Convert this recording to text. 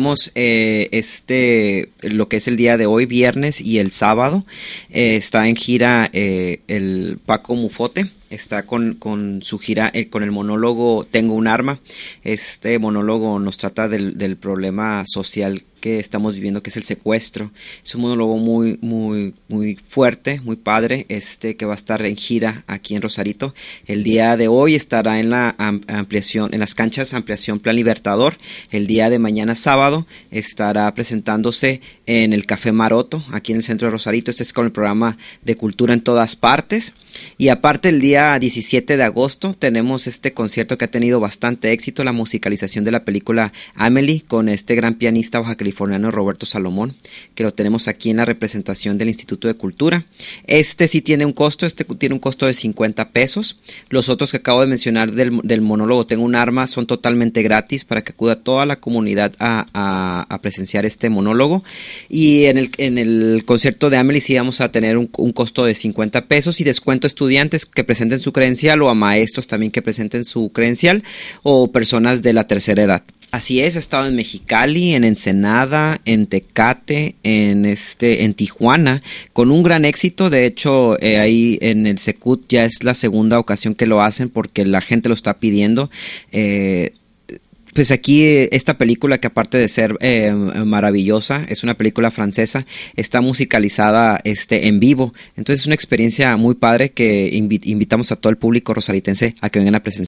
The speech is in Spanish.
Tenemos eh, este, lo que es el día de hoy, viernes y el sábado. Eh, está en gira eh, el Paco Mufote está con, su gira, eh, con el monólogo Tengo un arma. Este monólogo nos trata del, del, problema social que estamos viviendo, que es el secuestro. Es un monólogo muy, muy, muy fuerte, muy padre, este que va a estar en gira aquí en Rosarito. El día de hoy estará en la ampliación, en las canchas Ampliación Plan Libertador. El día de mañana sábado estará presentándose en el Café Maroto, aquí en el centro de Rosarito. Este es con el programa de cultura en todas partes. Y aparte el día 17 de agosto tenemos este concierto que ha tenido bastante éxito, la musicalización de la película Amelie con este gran pianista baja californiano Roberto Salomón, que lo tenemos aquí en la representación del Instituto de Cultura. Este sí tiene un costo, este tiene un costo de 50 pesos. Los otros que acabo de mencionar del, monólogo Tengo un arma son totalmente gratis para que acuda toda la comunidad a, presenciar este monólogo. Y en el, en el concierto de Amelie sí vamos a tener un, costo de 50 pesos y descuento estudiantes que presentan su credencial o a maestros también que presenten su credencial o personas de la tercera edad. Así es, he estado en Mexicali, en Ensenada, en Tecate, en este, en Tijuana, con un gran éxito. De hecho, eh, ahí en el Secut ya es la segunda ocasión que lo hacen porque la gente lo está pidiendo. Eh, pues aquí eh, esta película que aparte de ser eh, maravillosa, es una película francesa, está musicalizada este, en vivo. Entonces es una experiencia muy padre que invitamos a todo el público rosaritense a que vengan a presenciar.